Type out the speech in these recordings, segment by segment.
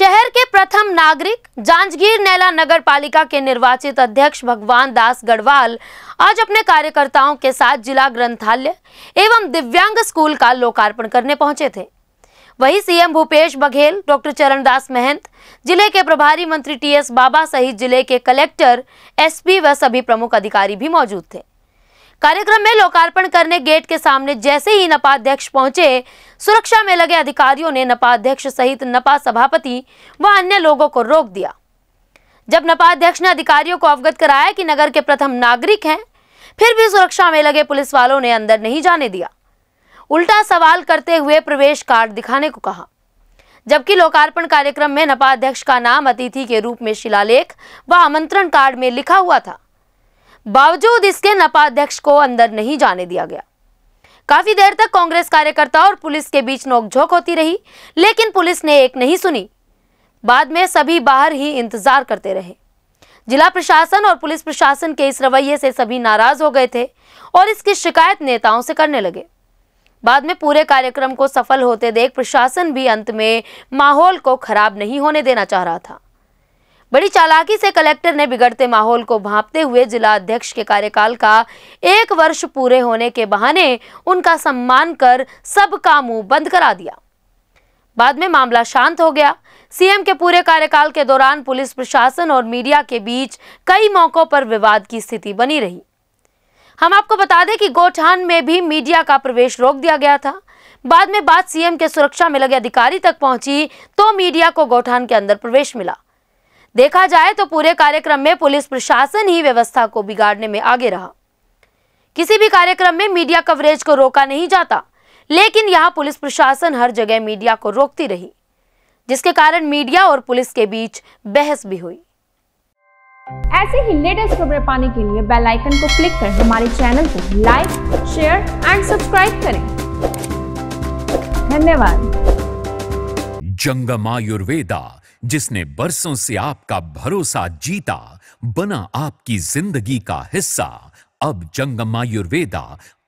शहर के प्रथम नागरिक जांजगीर नैला नगर पालिका के निर्वाचित अध्यक्ष भगवान दास गढ़वाल आज अपने कार्यकर्ताओं के साथ जिला ग्रंथालय एवं दिव्यांग स्कूल का लोकार्पण करने पहुंचे थे वहीं सीएम भूपेश बघेल डॉक्टर चरणदास महंत जिले के प्रभारी मंत्री टीएस बाबा सहित जिले के कलेक्टर एसपी व सभी प्रमुख अधिकारी भी मौजूद थे कार्यक्रम में लोकार्पण करने गेट के सामने जैसे ही नपा अध्यक्ष पहुंचे सुरक्षा में लगे अधिकारियों ने नपा अध्यक्ष सहित नपा सभापति व अन्य लोगों को रोक दिया जब नपा अध्यक्ष ने अधिकारियों को अवगत कराया कि नगर के प्रथम नागरिक हैं फिर भी सुरक्षा में लगे पुलिस वालों ने अंदर नहीं जाने दिया उल्टा सवाल करते हुए प्रवेश कार्ड दिखाने को कहा जबकि लोकार्पण कार्यक्रम में नपा अध्यक्ष का नाम अतिथि के रूप में शिलालेख व आमंत्रण कार्ड में लिखा हुआ था बावजूद इसके नपा अध्यक्ष को अंदर नहीं जाने दिया गया काफी देर तक कांग्रेस कार्यकर्ता और पुलिस के बीच नोकझोंक होती रही लेकिन पुलिस ने एक नहीं सुनी बाद में सभी बाहर ही इंतजार करते रहे जिला प्रशासन और पुलिस प्रशासन के इस रवैये से सभी नाराज हो गए थे और इसकी शिकायत नेताओं से करने लगे बाद में पूरे कार्यक्रम को सफल होते देख प्रशासन भी अंत में माहौल को खराब नहीं होने देना चाह रहा था बड़ी चालाकी से कलेक्टर ने बिगड़ते माहौल को भांपते हुए जिला अध्यक्ष के कार्यकाल का एक वर्ष पूरे होने के बहाने उनका सम्मान कर सबका मुंह बंद करा दिया बाद में मामला शांत हो गया सीएम के पूरे कार्यकाल के दौरान पुलिस प्रशासन और मीडिया के बीच कई मौकों पर विवाद की स्थिति बनी रही हम आपको बता दें कि गोठान में भी मीडिया का प्रवेश रोक दिया गया था बाद में बात सीएम के सुरक्षा में लगे अधिकारी तक पहुंची तो मीडिया को गोठान के अंदर प्रवेश मिला देखा जाए तो पूरे कार्यक्रम में पुलिस प्रशासन ही व्यवस्था को बिगाड़ने में आगे रहा किसी भी कार्यक्रम में मीडिया कवरेज को रोका नहीं जाता लेकिन यहाँ पुलिस प्रशासन हर जगह मीडिया को रोकती रही जिसके कारण मीडिया और पुलिस के बीच बहस भी हुई ऐसे ही लेटेस्ट खबरें पाने के लिए बेल आइकन को क्लिक कर हमारे चैनल को लाइक शेयर एंड सब्सक्राइब करें धन्यवाद जंगमायुर्वेदा जिसने बरसों से आपका भरोसा जीता बना आपकी जिंदगी का हिस्सा अब जंगमायुर्वेदा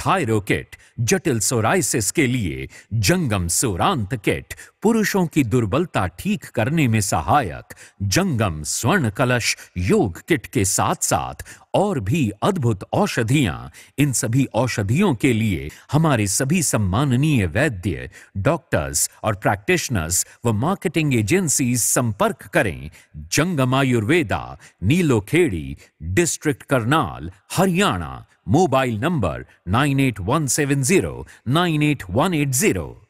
थायरोकिट जटिल सोराइसिस के लिए जंगम सोरांत किट पुरुषों की दुर्बलता ठीक करने में सहायक जंगम स्वर्ण कलश योग किट के साथ साथ और भी अद्भुत औषधियां इन सभी औषधियों के लिए हमारे सभी सम्माननीय वैद्य डॉक्टर्स और प्रैक्टिशनर्स व मार्केटिंग एजेंसी संपर्क करें Jangam Ayurveda Nilokheri district Karnal Haryana Mobile number 98170 98180.